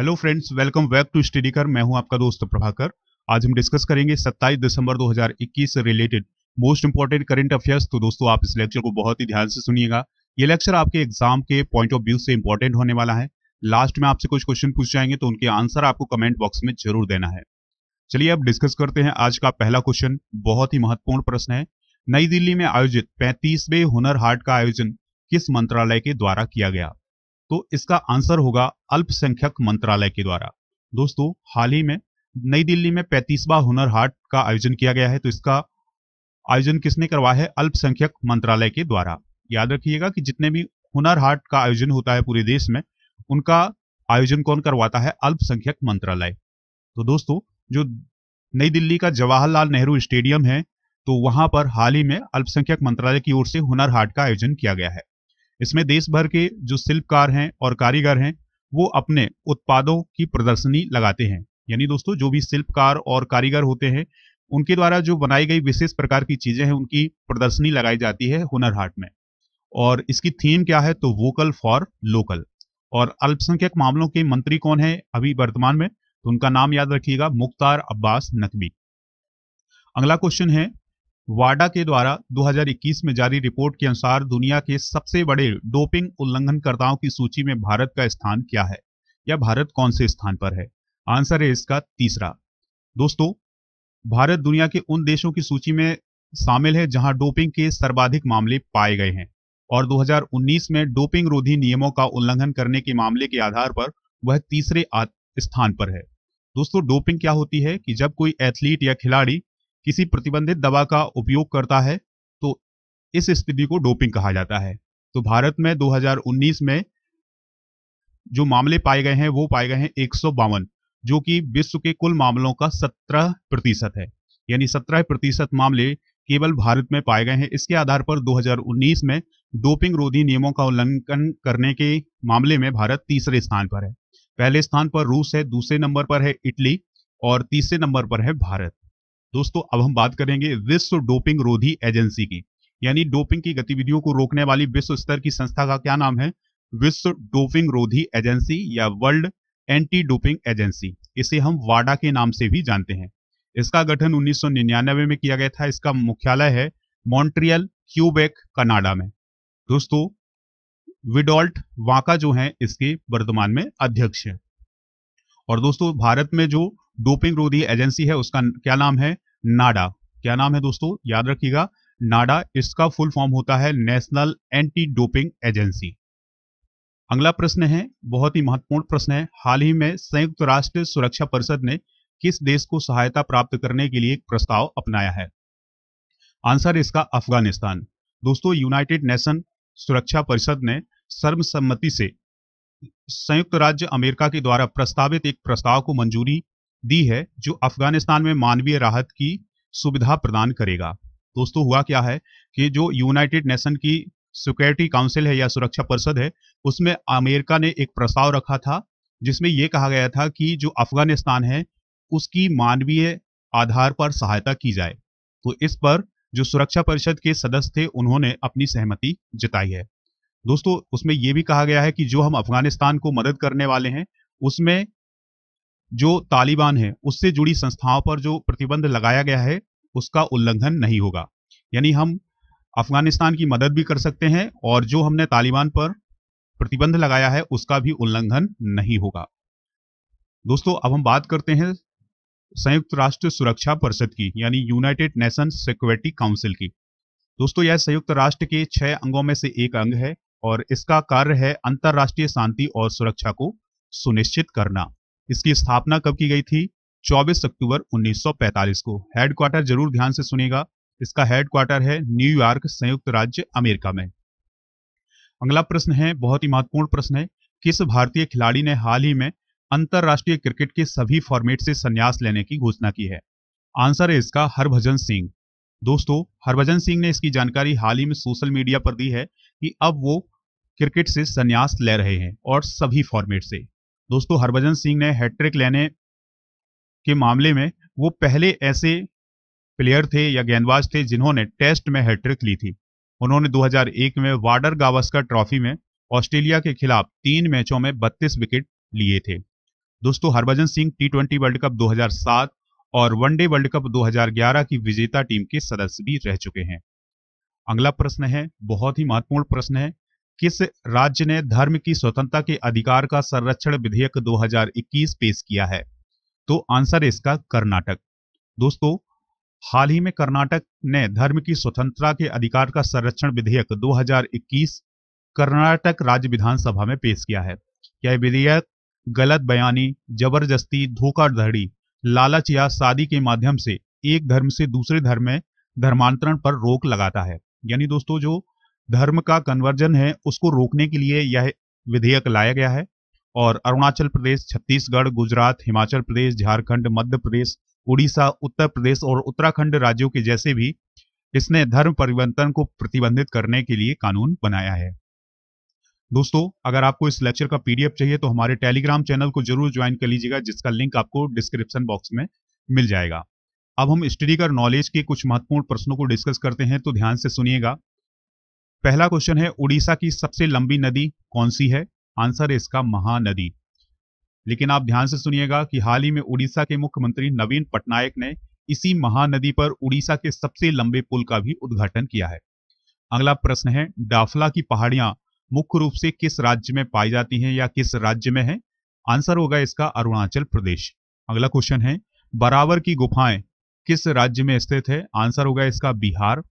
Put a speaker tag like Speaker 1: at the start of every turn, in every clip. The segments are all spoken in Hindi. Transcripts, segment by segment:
Speaker 1: hello friends welcome back to study कर मैं हूं आपका दोस्त प्रभाकर आज हम डिस्कस करेंगे 27 दिसंबर 2021 से related most important current affairs तो दोस्तों आप इस लेक्चर को बहुत ही ध्यान से सुनिएगा ये लेक्चर आपके एग्जाम के पॉइंट ऑफ व्यू से इंपॉर्टेंट होने वाला है लास्ट में आपसे कुछ क्वेश्चन पूछ जाएंगे तो उनके आंसर आपको कमेंट बॉक्स में जरूर देना है चलिए अब डिस्कस करते हैं आज का पहला क्वेश्चन बहुत ही महत्वपूर्ण प्रश्न है नई दिल्ली में आयोजित पैंतीसवें हुनर हाट का आयोजन किस मंत्रालय के द्वारा किया गया तो इसका आंसर होगा अल्पसंख्यक मंत्रालय के द्वारा दोस्तों हाल ही में नई दिल्ली में पैंतीसवा हुनर हाट का आयोजन किया गया है तो इसका आयोजन किसने करवाया है अल्पसंख्यक मंत्रालय के द्वारा याद रखिएगा कि जितने भी हुनर हाट का आयोजन होता है पूरे देश में उनका आयोजन कौन करवाता है अल्पसंख्यक मंत्रालय तो दोस्तों जो नई दिल्ली का जवाहरलाल नेहरू स्टेडियम है तो वहां पर हाल ही में अल्पसंख्यक मंत्रालय की ओर से हुनर हाट का आयोजन किया गया है इसमें देश भर के जो शिल्पकार हैं और कारीगर हैं वो अपने उत्पादों की प्रदर्शनी लगाते हैं यानी दोस्तों जो भी शिल्पकार और कारीगर होते हैं उनके द्वारा जो बनाई गई विशेष प्रकार की चीजें हैं उनकी प्रदर्शनी लगाई जाती है हुनर हाट में और इसकी थीम क्या है तो वोकल फॉर लोकल और अल्पसंख्यक मामलों के मंत्री कौन है अभी वर्तमान में तो उनका नाम याद रखिएगा मुख्तार अब्बास नकवी अगला क्वेश्चन है वाडा के द्वारा 2021 में जारी रिपोर्ट के अनुसार दुनिया के सबसे बड़े डोपिंग उल्लंघनकर्ताओं की सूची में भारत का स्थान क्या है या भारत कौन से स्थान पर है आंसर है इसका तीसरा दोस्तों भारत दुनिया के उन देशों की सूची में शामिल है जहां डोपिंग के सर्वाधिक मामले पाए गए हैं और 2019 में डोपिंग रोधी नियमों का उल्लंघन करने के मामले के आधार पर वह तीसरे स्थान पर है दोस्तों डोपिंग क्या होती है कि जब कोई एथलीट या खिलाड़ी किसी प्रतिबंधित दवा का उपयोग करता है तो इस स्थिति को डोपिंग कहा जाता है तो भारत में 2019 में जो मामले पाए गए हैं वो पाए गए हैं एक जो कि विश्व के कुल मामलों का 17 प्रतिशत है यानी 17 प्रतिशत मामले केवल भारत में पाए गए हैं इसके आधार पर 2019 में डोपिंग रोधी नियमों का उल्लंघन करने के मामले में भारत तीसरे स्थान पर है पहले स्थान पर रूस है दूसरे नंबर पर है इटली और तीसरे नंबर पर है भारत दोस्तों अब हम बात करेंगे विश्व डोपिंग रोधी एजेंसी की यानी डोपिंग की गतिविधियों को रोकने वाली विश्व स्तर की संस्था का क्या नाम है विश्व डोपिंग रोधी एजेंसी या वर्ल्ड एंटी डोपिंग एजेंसी इसे हम वाडा के नाम से भी जानते हैं इसका गठन 1999 में किया गया था इसका मुख्यालय है मॉन्ट्रियल क्यूबेक कनाडा में दोस्तों विडोल्ट वाका जो है इसके वर्तमान में अध्यक्ष है और दोस्तों भारत में जो डोपिंग रोधी एजेंसी है उसका क्या नाम है नाडा क्या नाम है दोस्तों याद रखिएगा नाडा इसका फुल फॉर्म होता है नेशनल एंटी डोपिंग एजेंसी अगला प्रश्न है बहुत ही महत्वपूर्ण प्रश्न है हाल ही में संयुक्त राष्ट्र सुरक्षा परिषद ने किस देश को सहायता प्राप्त करने के लिए एक प्रस्ताव अपनाया है आंसर इसका अफगानिस्तान दोस्तों यूनाइटेड नेशन सुरक्षा परिषद ने सर्वसम्मति से संयुक्त राज्य अमेरिका के द्वारा प्रस्तावित एक प्रस्ताव को मंजूरी दी है जो अफगानिस्तान में मानवीय राहत की सुविधा प्रदान करेगा दोस्तों हुआ क्या है कि जो यूनाइटेड नेशन की सिक्योरिटी काउंसिल है या सुरक्षा परिषद है उसमें अमेरिका ने एक प्रस्ताव रखा था जिसमें यह कहा गया था कि जो अफगानिस्तान है उसकी मानवीय आधार पर सहायता की जाए तो इस पर जो सुरक्षा परिषद के सदस्य थे उन्होंने अपनी सहमति जताई है दोस्तों उसमें यह भी कहा गया है कि जो हम अफगानिस्तान को मदद करने वाले हैं उसमें जो तालिबान है उससे जुड़ी संस्थाओं पर जो प्रतिबंध लगाया गया है उसका उल्लंघन नहीं होगा यानी हम अफगानिस्तान की मदद भी कर सकते हैं और जो हमने तालिबान पर प्रतिबंध लगाया है उसका भी उल्लंघन नहीं होगा दोस्तों अब हम बात करते हैं संयुक्त राष्ट्र सुरक्षा परिषद की यानी यूनाइटेड नेशन सिक्योरिटी काउंसिल की दोस्तों यह संयुक्त राष्ट्र के छह अंगों में से एक अंग है और इसका कार्य है अंतर्राष्ट्रीय शांति और सुरक्षा को सुनिश्चित करना इसकी स्थापना कब की गई थी 24 अक्टूबर 1945 को हेडक्वार्टर जरूर ध्यान से सुनेगा इसका हेडक्वार्टर है न्यूयॉर्क संयुक्त राज्य अमेरिका में अगला प्रश्न है बहुत ही महत्वपूर्ण प्रश्न है किस भारतीय खिलाड़ी ने हाल ही में अंतरराष्ट्रीय क्रिकेट के सभी फॉर्मेट से संन्यास लेने की घोषणा की है आंसर है इसका हरभजन सिंह दोस्तों हरभजन सिंह ने इसकी जानकारी हाल ही में सोशल मीडिया पर दी है कि अब वो क्रिकेट से संन्यास ले रहे हैं और सभी फॉर्मेट से दोस्तों हरभजन सिंह ने हैट्रिक लेने के मामले में वो पहले ऐसे प्लेयर थे या गेंदबाज थे जिन्होंने टेस्ट में हैट्रिक ली थी उन्होंने 2001 में वार्डर गावस्कर ट्रॉफी में ऑस्ट्रेलिया के खिलाफ तीन मैचों में 32 विकेट लिए थे दोस्तों Harbhajan Singh T twenty world cup 2007 और वनडे वर्ल्ड कप 2011 की विजेता टीम के सदस्य भी रह चुके हैं अगला प्रश्न है बहुत ही महत्वपूर्ण प्रश्न है किस राज्य ने धर्म की स्वतंत्रता के अधिकार का संरक्षण विधेयक 2021 पेश किया है तो आंसर इसका कर्नाटक दोस्तों हाल ही में कर्नाटक ने धर्म की स्वतंत्रता के अधिकार का संरक्षण विधेयक 2021 कर्नाटक राज्य विधानसभा में पेश किया है यह विधेयक गलत बयानी जबरदस्ती धोखाधड़ी लालच या शादी के माध्यम से एक धर्म से दूसरे धर्म में धर्मांतरण पर रोक लगाता है यानी दोस्तों जो धर्म का कन्वर्जन है उसको रोकने के लिए यह विधेयक लाया गया है और अरुणाचल प्रदेश छत्तीसगढ़ गुजरात हिमाचल प्रदेश झारखंड मध्य प्रदेश उड़ीसा उत्तर प्रदेश और उत्तराखंड राज्यों के जैसे भी इसने धर्म परिवर्तन को प्रतिबंधित करने के लिए कानून बनाया है दोस्तों अगर आपको इस लेक्चर का पीडीएफ चाहिए तो हमारे टेलीग्राम चैनल को जरूर ज्वाइन कर लीजिएगा जिसका लिंक आपको डिस्क्रिप्शन बॉक्स में मिल जाएगा अब हम स्टडी कर नॉलेज के कुछ महत्वपूर्ण प्रश्नों को डिस्कस करते हैं तो ध्यान से सुनिएगा पहला क्वेश्चन है उड़ीसा की सबसे लंबी नदी कौन सी है आंसर है इसका महानदी लेकिन आप ध्यान से सुनिएगा कि हाल ही में उड़ीसा के मुख्यमंत्री नवीन पटनायक ने इसी महानदी पर उड़ीसा के सबसे लंबे पुल का भी उद्घाटन किया है अगला प्रश्न है डाफला की पहाड़ियां मुख्य रूप से किस राज्य में पाई जाती हैं या किस राज्य में है आंसर होगा इसका अरुणाचल प्रदेश अगला क्वेश्चन है बराबर की गुफाएं किस राज्य में स्थित है आंसर होगा इसका बिहार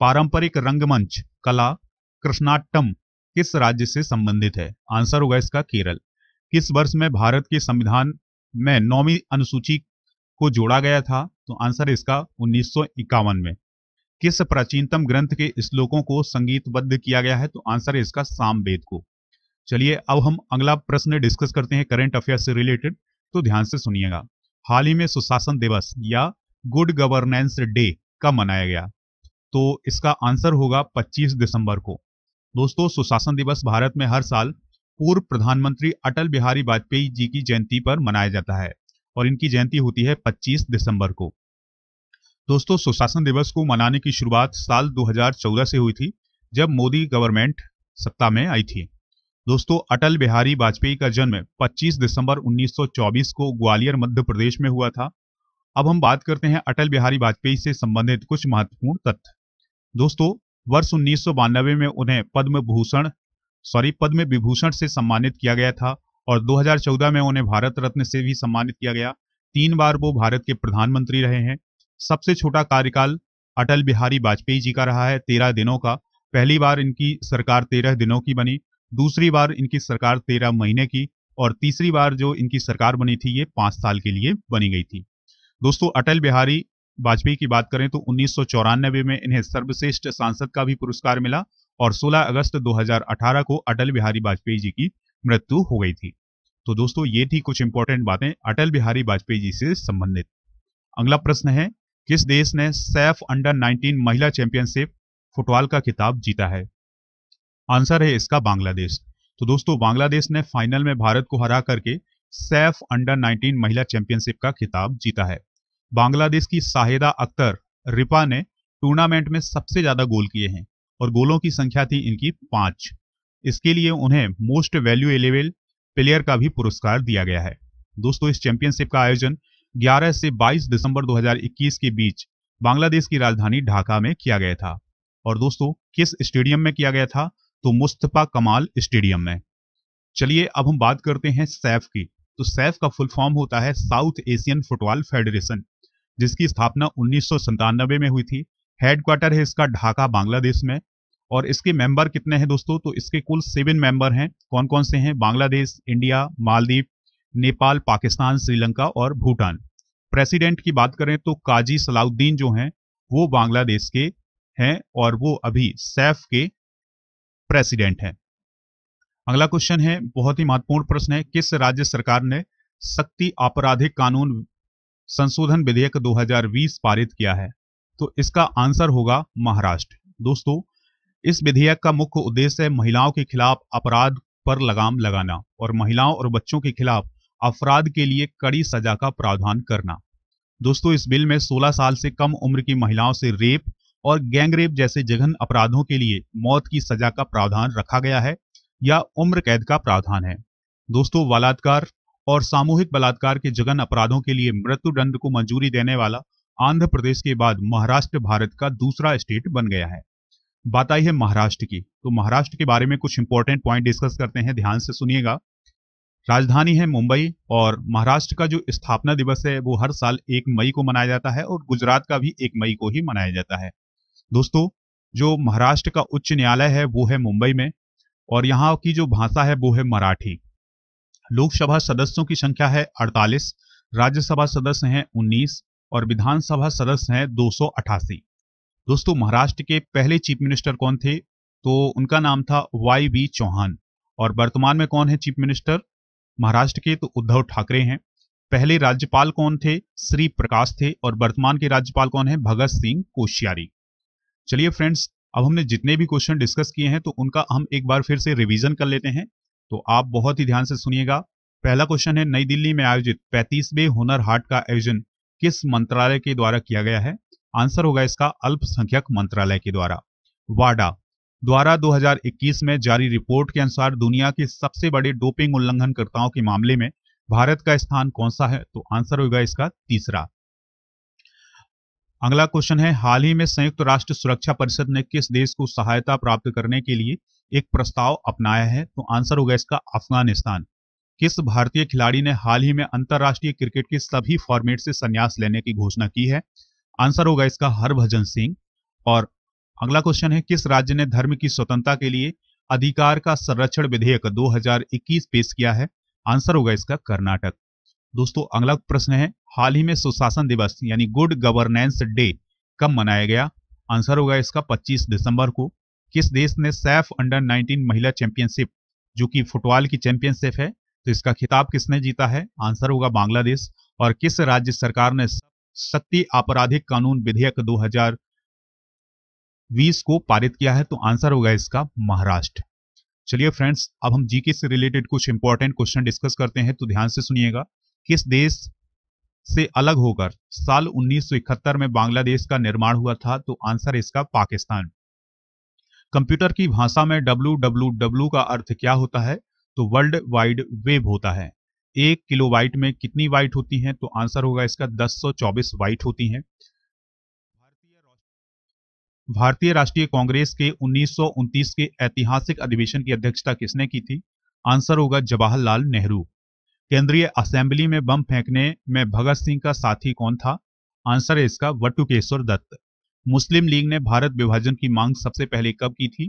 Speaker 1: पारंपरिक रंगमंच कला कृष्णाट्टम किस राज्य से संबंधित है आंसर होगा इसका केरल किस वर्ष में भारत के संविधान में नौवी अनुसूची को जोड़ा गया था तो आंसर इसका उन्नीस में किस प्राचीनतम ग्रंथ के श्लोकों को संगीतबद्ध किया गया है तो आंसर है इसका सामवेद को चलिए अब हम अगला प्रश्न डिस्कस करते हैं करंट अफेयर्स से रिलेटेड तो ध्यान से सुनिएगा हाल ही में सुशासन दिवस या गुड गवर्नेंस डे कब मनाया गया तो इसका आंसर होगा 25 दिसंबर को दोस्तों सुशासन दिवस भारत में हर साल पूर्व प्रधानमंत्री अटल बिहारी वाजपेयी जी की जयंती पर मनाया जाता है और इनकी जयंती होती है 25 दिसंबर को दोस्तों सुशासन दिवस को मनाने की शुरुआत साल 2014 से हुई थी जब मोदी गवर्नमेंट सत्ता में आई थी दोस्तों अटल बिहारी वाजपेयी का जन्म 25 दिसंबर 1924 को ग्वालियर मध्य प्रदेश में हुआ था अब हम बात करते हैं अटल बिहारी वाजपेयी से संबंधित कुछ महत्वपूर्ण तथ्य दोस्तों वर्ष उन्नीस में उन्हें पद्म भूषण सॉरी पद्म विभूषण से सम्मानित किया गया था और 2014 में उन्हें भारत रत्न से भी सम्मानित किया गया तीन बार वो भारत के प्रधानमंत्री रहे हैं सबसे छोटा कार्यकाल अटल बिहारी वाजपेयी जी का रहा है तेरह दिनों का पहली बार इनकी सरकार तेरह दिनों की बनी दूसरी बार इनकी सरकार तेरह महीने की और तीसरी बार जो इनकी सरकार बनी थी ये पांच साल के लिए बनी गई थी दोस्तों अटल बिहारी वाजपेयी की बात करें तो उन्नीस में इन्हें सर्वश्रेष्ठ सांसद का भी पुरस्कार मिला और 16 अगस्त 2018 को अटल बिहारी वाजपेयी जी की मृत्यु हो गई थी तो दोस्तों ये थी कुछ इंपॉर्टेंट बातें अटल बिहारी वाजपेयी जी से संबंधित अगला प्रश्न है किस देश ने सैफ अंडर 19 महिला चैंपियनशिप फुटबॉल का खिताब जीता है आंसर है इसका बांग्लादेश तो दोस्तों बांग्लादेश ने फाइनल में भारत को हरा करके सैफ अंडर नाइनटीन महिला चैंपियनशिप का खिताब जीता है बांग्लादेश की साहिदा अख्तर रिपा ने टूर्नामेंट में सबसे ज्यादा गोल किए हैं और गोलों की संख्या थी इनकी पांच इसके लिए उन्हें मोस्ट वैल्यू एलेवल प्लेयर का भी पुरस्कार दिया गया है दोस्तों इस चैंपियनशिप का आयोजन 11 से 22 दिसंबर 2021 के बीच बांग्लादेश की राजधानी ढाका में किया गया था और दोस्तों किस स्टेडियम में किया गया था तो मुस्तफा कमाल स्टेडियम में चलिए अब हम बात करते हैं सैफ की तो सैफ का फुल फॉर्म होता है साउथ एशियन फुटबॉल फेडरेशन जिसकी स्थापना उन्नीस में हुई थी हेडक्वार्टर है इसका ढाका बांग्लादेश में और इसके मेंबर कितने हैं दोस्तों तो इसके कुल सेवन मेंबर हैं कौन कौन से हैं बांग्लादेश इंडिया मालदीव नेपाल पाकिस्तान श्रीलंका और भूटान प्रेसिडेंट की बात करें तो काजी सलाउद्दीन जो हैं वो बांग्लादेश के हैं और वो अभी सैफ के प्रेसिडेंट हैं अगला क्वेश्चन है बहुत ही महत्वपूर्ण प्रश्न है किस राज्य सरकार ने शक्ति आपराधिक कानून संशोधन विधेयक 2020 पारित किया है तो इसका आंसर होगा महाराष्ट्र दोस्तों इस विधेयक का मुख्य उद्देश्य महिलाओं के खिलाफ अपराध पर लगाम लगाना और महिलाओं और बच्चों के खिलाफ अपराध के लिए कड़ी सजा का प्रावधान करना दोस्तों इस बिल में 16 साल से कम उम्र की महिलाओं से रेप और गैंगरेप जैसे जघन अपराधों के लिए मौत की सजा का प्रावधान रखा गया है या उम्र कैद का प्रावधान है दोस्तों बलात्कार और सामूहिक बलात्कार के जघन अपराधों के लिए मृत्युदंड को मंजूरी देने वाला आंध्र प्रदेश के बाद महाराष्ट्र भारत का दूसरा स्टेट बन गया है बात आई है महाराष्ट्र की तो महाराष्ट्र के बारे में कुछ इंपॉर्टेंट पॉइंट डिस्कस करते हैं ध्यान से सुनिएगा राजधानी है मुंबई और महाराष्ट्र का जो स्थापना दिवस है वो हर साल एक मई को मनाया जाता है और गुजरात का भी एक मई को ही मनाया जाता है दोस्तों जो महाराष्ट्र का उच्च न्यायालय है वो है मुंबई में और यहाँ की जो भाषा है वो है मराठी लोकसभा सदस्यों की संख्या है 48, राज्यसभा सदस्य हैं 19 और विधानसभा सदस्य हैं दो दोस्तों महाराष्ट्र के पहले चीफ मिनिस्टर कौन थे तो उनका नाम था वाई वी चौहान और वर्तमान में कौन है चीफ मिनिस्टर महाराष्ट्र के तो उद्धव ठाकरे हैं पहले राज्यपाल कौन थे श्री प्रकाश थे और वर्तमान के राज्यपाल कौन है भगत सिंह कोश्यारी चलिए फ्रेंड्स अब हमने जितने भी क्वेश्चन डिस्कस किए हैं तो उनका हम एक बार फिर से रिवीजन कर लेते हैं तो आप बहुत ही ध्यान से सुनिएगा पहला क्वेश्चन है नई दिल्ली में आयोजित पैंतीसवे हुनर हाट का आयोजन किस मंत्रालय के द्वारा किया गया है आंसर होगा इसका अल्पसंख्यक मंत्रालय के द्वारा वाडा द्वारा 2021 में जारी रिपोर्ट के अनुसार दुनिया के सबसे बड़े डोपिंग उल्लंघनकर्ताओं के मामले में भारत का स्थान कौन सा है तो आंसर होगा इसका तीसरा अगला क्वेश्चन है हाल ही में संयुक्त राष्ट्र सुरक्षा परिषद ने किस देश को सहायता प्राप्त करने के लिए एक प्रस्ताव अपनाया है तो आंसर होगा इसका अफगानिस्तान किस भारतीय खिलाड़ी ने हाल ही में अंतर्राष्ट्रीय क्रिकेट के सभी फॉर्मेट से संन्यास लेने की घोषणा की है आंसर होगा इसका हरभजन सिंह और अगला क्वेश्चन है किस राज्य ने धर्म की स्वतंत्रता के लिए अधिकार का संरक्षण विधेयक 2021 पेश किया है आंसर होगा इसका कर्नाटक दोस्तों अगला प्रश्न है हाल ही में सुशासन दिवस यानी गुड गवर्नेंस डे कब मनाया गया आंसर होगा इसका 25 दिसंबर को किस देश ने सैफ अंडर 19 महिला चैंपियनशिप जो कि फुटबॉल की चैंपियनशिप है तो इसका खिताब किसने जीता है आंसर होगा बांग्लादेश और किस राज्य सरकार ने शक्ति आपराधिक कानून विधेयक 2020 को पारित किया है तो आंसर होगा इसका महाराष्ट्र चलिए फ्रेंड्स अब हम जीके से रिलेटेड कुछ इंपॉर्टेंट क्वेश्चन डिस्कस करते हैं तो ध्यान से सुनिएगा किस देश से अलग होकर साल 1971 में बांग्लादेश का निर्माण हुआ था तो आंसर इसका पाकिस्तान कंप्यूटर की भाषा में डब्ल्यू का अर्थ क्या होता है तो वर्ल्ड वाइड वेब होता है एक किलो वाइट में कितनी वाइट होती हैं तो आंसर होगा इसका 1024 वाइट होती हैं भारतीय राष्ट्रीय कांग्रेस के उन्नीस के ऐतिहासिक अधिवेशन की अध्यक्षता किसने की थी आंसर होगा जवाहरलाल नेहरू केंद्रीय असेंबली में बम फेंकने में भगत सिंह का साथी कौन था आंसर है इसका वटुकेश्वर दत्त मुस्लिम लीग ने भारत विभाजन की मांग सबसे पहले कब की थी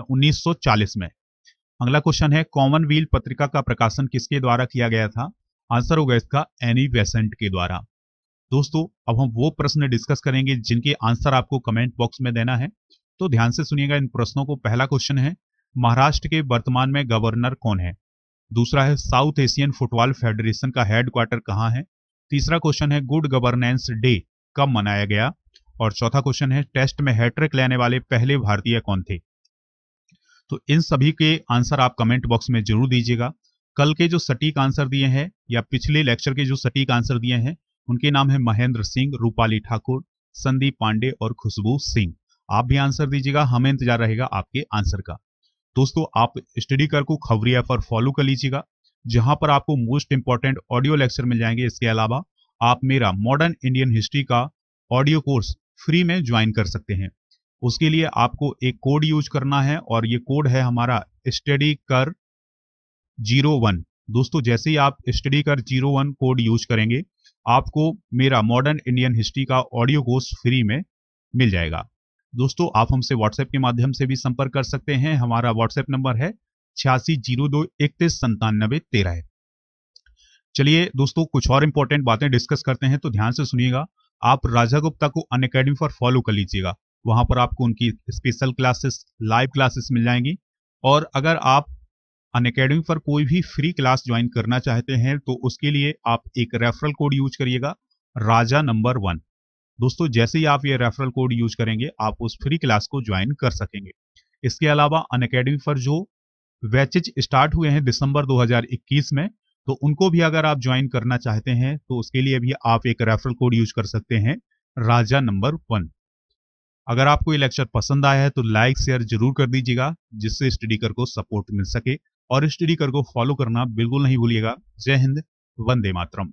Speaker 1: 1940 में अगला क्वेश्चन है कॉमनवेल्थ पत्रिका का प्रकाशन किसके द्वारा किया गया था आंसर होगा इसका एनी वेसेंट के द्वारा दोस्तों अब हम वो प्रश्न डिस्कस करेंगे जिनके आंसर आपको कमेंट बॉक्स में देना है तो ध्यान से सुनिएगा इन प्रश्नों को पहला क्वेश्चन है महाराष्ट्र के वर्तमान में गवर्नर कौन है दूसरा है साउथ एशियन फुटबॉल फेडरेशन का हेडक्वार्टर कहाँ है तीसरा क्वेश्चन है गुड गवर्नेंस डे कब मनाया गया और चौथा क्वेश्चन है टेस्ट में हैट्रिक लेने वाले पहले भारतीय कौन थे तो इन सभी के आंसर आप कमेंट बॉक्स में जरूर दीजिएगा कल के जो सटीक आंसर दिए हैं या पिछले लेक्चर के जो सटीक आंसर दिए हैं उनके नाम है महेंद्र सिंह रूपाली ठाकुर संदीप पांडे और खुशबू सिंह आप भी आंसर दीजिएगा हमें इंतजार रहेगा आपके आंसर का दोस्तों आप स्टडी कर को खबरी ऐप पर फॉलो कर लीजिएगा जहां पर आपको मोस्ट इंपॉर्टेंट ऑडियो लेक्चर मिल जाएंगे इसके अलावा आप मेरा मॉडर्न इंडियन हिस्ट्री का ऑडियो कोर्स फ्री में ज्वाइन कर सकते हैं उसके लिए आपको एक कोड यूज करना है और ये कोड है हमारा स्टडी कर जीरो वन दोस्तों जैसे ही आप स्टडी कर जीरो वन कोड यूज करेंगे आपको मेरा मॉडर्न इंडियन हिस्ट्री का ऑडियो कोर्स फ्री में मिल जाएगा दोस्तों आप हमसे व्हाट्सएप के माध्यम से भी संपर्क कर सकते हैं हमारा व्हाट्सएप नंबर है छियासी जीरो दो इकतीस संतानबे तेरह चलिए दोस्तों कुछ और इंपॉर्टेंट बातें डिस्कस करते हैं तो ध्यान से सुनिएगा आप राजा गुप्ता को अन अकेडमी पर फॉलो कर लीजिएगा वहां पर आपको उनकी स्पेशल क्लासेस लाइव क्लासेस मिल जाएंगी और अगर आप अन अकेडमी पर कोई भी फ्री क्लास ज्वाइन करना चाहते हैं तो उसके लिए आप एक रेफरल कोड यूज करिएगा राजा नंबर वन दोस्तों जैसे ही आप ये रेफरल कोड यूज करेंगे आप उस फ्री क्लास को ज्वाइन कर सकेंगे इसके अलावा अन अकेडमी पर जो बैचेज स्टार्ट हुए हैं दिसंबर 2021 में तो उनको भी अगर आप ज्वाइन करना चाहते हैं तो उसके लिए भी आप एक रेफरल कोड यूज कर सकते हैं राजा नंबर वन अगर आपको ये लेक्चर पसंद आया है तो लाइक शेयर जरूर कर दीजिएगा जिससे स्टडी कर को सपोर्ट मिल सके और स्टडी कर को फॉलो करना बिल्कुल नहीं भूलिएगा जय हिंद वंदे मातरम